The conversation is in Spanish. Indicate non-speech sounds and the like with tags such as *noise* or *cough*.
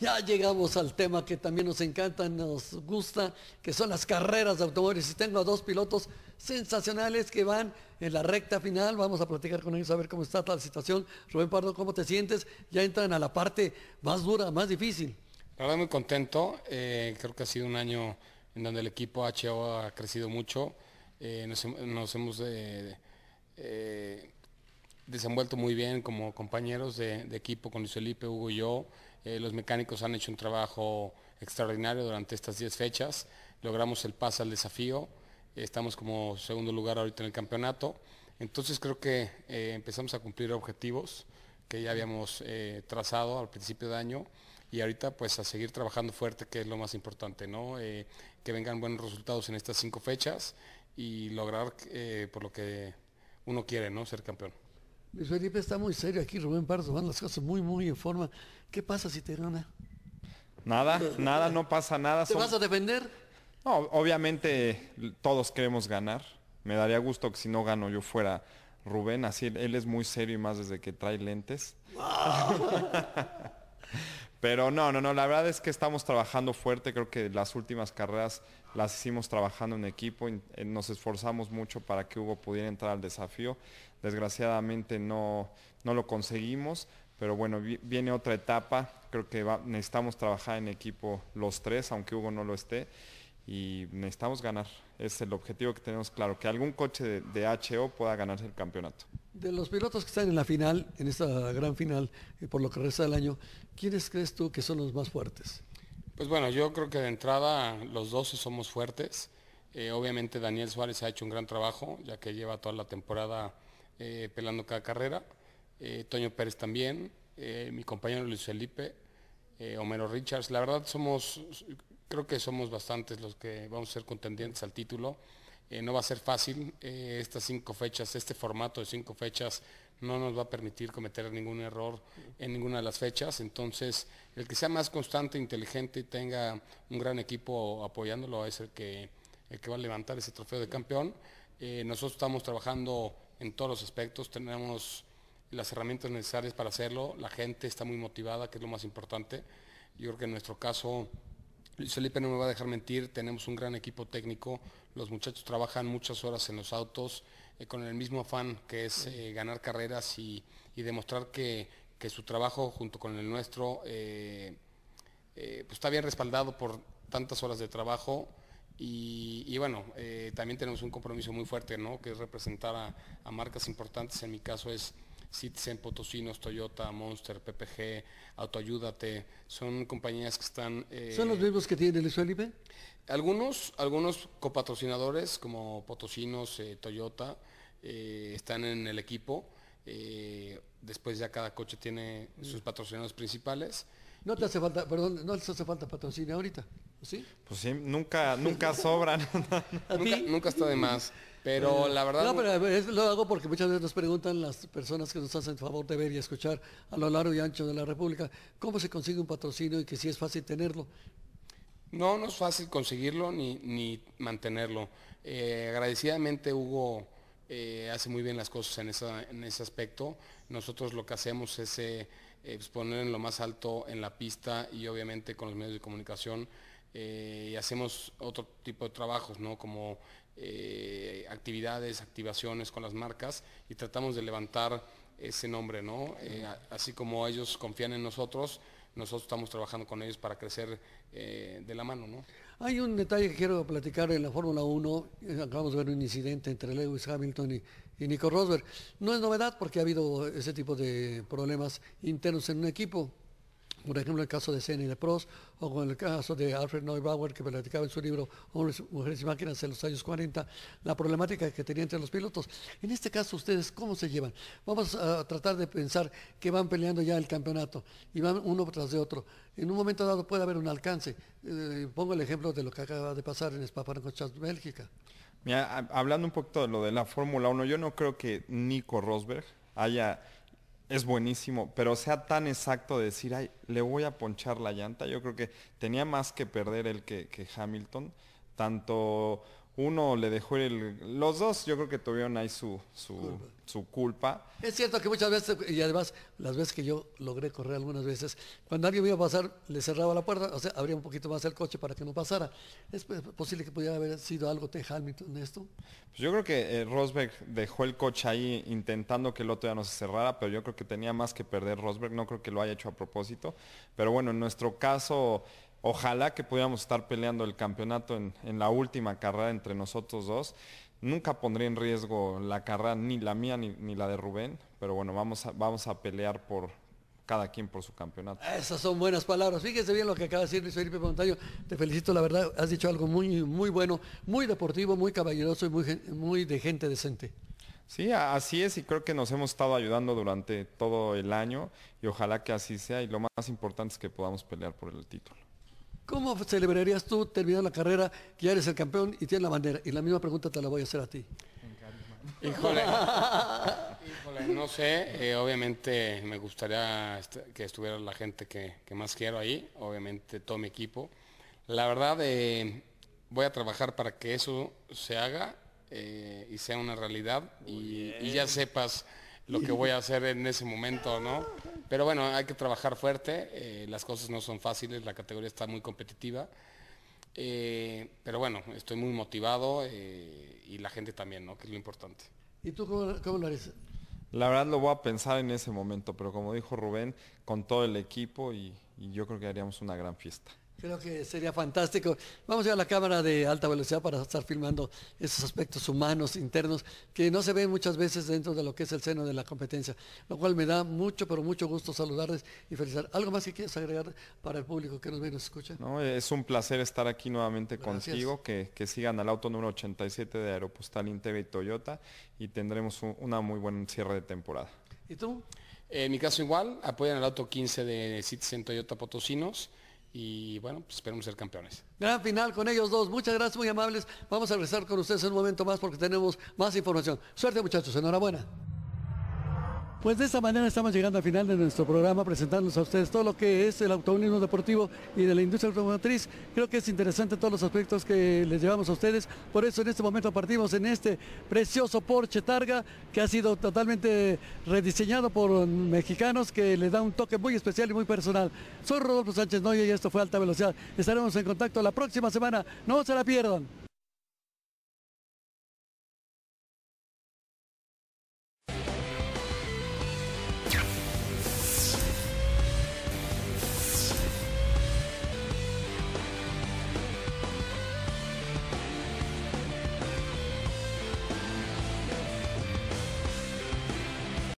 Ya llegamos al tema que también nos encanta, nos gusta, que son las carreras de automóviles. Y tengo a dos pilotos sensacionales que van en la recta final. Vamos a platicar con ellos a ver cómo está la situación. Rubén Pardo, ¿cómo te sientes? Ya entran a la parte más dura, más difícil. La verdad muy contento. Eh, creo que ha sido un año en donde el equipo HO ha crecido mucho. Eh, nos, hemos eh, desenvuelto muy bien como compañeros de, equipo con Luis Felipe, Hugo y yo. Eh, los mecánicos han hecho un trabajo extraordinario durante estas 10 fechas. Logramos el paso al desafío. Estamos como segundo lugar ahorita en el campeonato. Entonces creo que eh, empezamos a cumplir objetivos que ya habíamos eh, trazado al principio de año y ahorita pues a seguir trabajando fuerte que es lo más importante, ¿no? que vengan buenos resultados en estas cinco fechas y lograr por lo que uno quiere, ¿no? Ser campeón. Felipe está muy serio aquí, Rubén Pardo, van las cosas muy, muy en forma. ¿Qué pasa si te gana? Nada, *laughs* nada, no pasa nada. ¿Te vas a defender? No, obviamente todos queremos ganar. Me daría gusto que si no gano yo fuera Rubén, así él es muy serio y más desde que trae lentes. *laughs* Pero no, no, no, la verdad es que estamos trabajando fuerte, creo que las últimas carreras las hicimos trabajando en equipo, eh, nos esforzamos mucho para que Hugo pudiera entrar al desafío, desgraciadamente no, no lo conseguimos, pero bueno, viene otra etapa, creo que necesitamos trabajar en equipo los tres, aunque Hugo no lo esté, y necesitamos ganar. Es el objetivo que tenemos claro, que algún coche de, HO pueda ganarse el campeonato. De los pilotos que están en la final, en esta gran final, eh, por lo que resta del año, ¿quiénes crees tú que son los más fuertes? Pues bueno, yo creo que de entrada los dos somos fuertes. Eh, obviamente Daniel Suárez ha hecho un gran trabajo, ya que lleva toda la temporada eh, pelando cada carrera. Toño Pérez también, mi compañero Luis Felipe, Homero Richards. La verdad somos creo que somos bastantes los que vamos a ser contendientes al título. Eh, no va a ser fácil. Eh, estas cinco fechas, este formato de cinco fechas no nos va a permitir cometer ningún error en ninguna de las fechas. Entonces, el que sea más constante, inteligente y tenga un gran equipo apoyándolo es el que, el que va a levantar ese trofeo de campeón. Eh, nosotros estamos trabajando en todos los aspectos, tenemos las herramientas necesarias para hacerlo, la gente está muy motivada, que es lo más importante. Yo creo que en nuestro caso Felipe no me va a dejar mentir, tenemos un gran equipo técnico, los muchachos trabajan muchas horas en los autos eh, con el mismo afán que es eh, ganar carreras y, demostrar que, su trabajo junto con el nuestro eh, pues está bien respaldado por tantas horas de trabajo y, bueno, también tenemos un compromiso muy fuerte, que es representar a marcas importantes, en mi caso es Citizen, Potosinos, Toyota, Monster, PPG, Autoayúdate, son compañías que están... Eh, ¿Son los mismos que tiene el Felipe? Algunos, algunos copatrocinadores como Potosinos, eh, Toyota, eh, están en el equipo. después ya cada coche tiene sus mm. patrocinadores principales. No te hace falta, perdón, no hace falta patrocinio ahorita. Pues sí, nunca, nunca sobran. *laughs* nunca, está de más. Pero eh, la verdad... No, pero lo hago porque muchas veces nos preguntan las personas que nos hacen el favor de ver y escuchar a lo largo y ancho de la República, ¿cómo se consigue un patrocinio y que si es fácil tenerlo? No, no es fácil conseguirlo ni, mantenerlo. Eh, agradecidamente Hugo eh, hace muy bien las cosas en, ese aspecto. Nosotros lo que hacemos es eh, pues, poner en lo más alto en la pista y obviamente con los medios de comunicación eh, y hacemos otro tipo de trabajos, Como eh, actividades, activaciones con las marcas y tratamos de levantar ese nombre, ¿no? Eh, así como ellos confían en nosotros, nosotros estamos trabajando con ellos para crecer de la mano, Hay un detalle que quiero platicar en la Fórmula 1, acabamos de ver un incidente entre Lewis Hamilton y, Nico Rosberg. No es novedad porque ha habido ese tipo de problemas internos en un equipo, por ejemplo, el caso de Senna Prost, o con el caso de Alfred Neubauer, que platicaba en su libro Hombres, Mujeres y Máquinas en los años 40, la problemática que tenía entre los pilotos. En este caso, ¿ustedes cómo se llevan? Vamos a tratar de pensar que van peleando ya el campeonato y van uno tras de otro. En un momento dado puede haber un alcance. Eh, pongo el ejemplo de lo que acaba de pasar en spa Bélgica. hablando un poquito de lo de la Fórmula 1, yo no creo que Nico Rosberg haya es buenísimo, pero sea tan exacto de decir, ay, le voy a ponchar la llanta, yo creo que tenía más que perder el que, que Hamilton, tanto uno le dejó el... Los dos yo creo que tuvieron ahí su, su, culpa. Es cierto que muchas veces, y además las veces que yo logré correr algunas veces, cuando alguien iba a pasar, le cerraba la puerta, o sea, abría un poquito más el coche para que no pasara. ¿Es posible que pudiera haber sido algo de Hamilton esto? Pues yo creo que eh, Rosberg dejó el coche ahí intentando que el otro ya no se cerrara, pero yo creo que tenía más que perder Rosberg, no creo que lo haya hecho a propósito. Pero bueno, en nuestro caso Ojalá que pudiéramos estar peleando el campeonato en, la última carrera entre nosotros dos. Nunca pondría en riesgo la carrera, ni la mía ni, la de Rubén, pero bueno, vamos a, pelear por, cada quien por su campeonato. Ah, esas son buenas palabras. Fíjese bien lo que acaba de decir Luis Felipe Montaño. Te felicito, la verdad, has dicho algo muy, muy bueno, muy deportivo, muy caballeroso y muy de gente decente. Sí, así es y creo que nos hemos estado ayudando durante todo el año y ojalá que así sea y lo más importante es que podamos pelear por el título. ¿Cómo celebrarías tú terminar la carrera, que ya eres el campeón y tienes la bandera? Y la misma pregunta te la voy a hacer a ti. Híjole, *laughs* híjole, no sé, eh, obviamente me gustaría que estuviera la gente que, más quiero ahí, obviamente todo mi equipo. La verdad, eh, voy a trabajar para que eso se haga eh, y sea una realidad y, y, ya sepas lo que voy a hacer en ese momento, ¿no? Pero bueno, hay que trabajar fuerte, eh, las cosas no son fáciles, la categoría está muy competitiva. Eh, pero bueno, estoy muy motivado eh, y la gente también, ¿no? Que es lo importante. ¿Y tú cómo, lo harías? La verdad lo voy a pensar en ese momento, pero como dijo Rubén, con todo el equipo y yo creo que haríamos una gran fiesta. Creo que sería fantástico. Vamos a, ir a la cámara de alta velocidad para estar filmando esos aspectos humanos internos que no se ven muchas veces dentro de lo que es el seno de la competencia, lo cual me da mucho, pero mucho gusto saludarles y felicitar. ¿Algo más que quieras agregar para el público que nos ve y nos escucha? No, es un placer estar aquí nuevamente contigo, que, sigan al auto número 87 de Aeropostal Inteve y Toyota y tendremos una muy buen cierre de temporada. ¿Y tú? En mi caso igual, apoyan al auto 15 de Citizen Toyota Potosinos y bueno, pues esperemos ser campeones. Gran final con ellos dos. Muchas gracias, muy amables. Vamos a regresar con ustedes en un momento más porque tenemos más información. Suerte muchachos, enhorabuena. Pues de esta manera estamos llegando al final de nuestro programa, presentándoles a ustedes todo lo que es el automovilismo deportivo y de la industria automotriz. Creo que es interesante todos los aspectos que les llevamos a ustedes. Por eso en este momento partimos en este precioso Porsche Targa, que ha sido totalmente rediseñado por mexicanos, que le da un toque muy especial y muy personal. Soy Rodolfo Sánchez Noya y esto fue Alta Velocidad. Estaremos en contacto la próxima semana. No se la pierdan.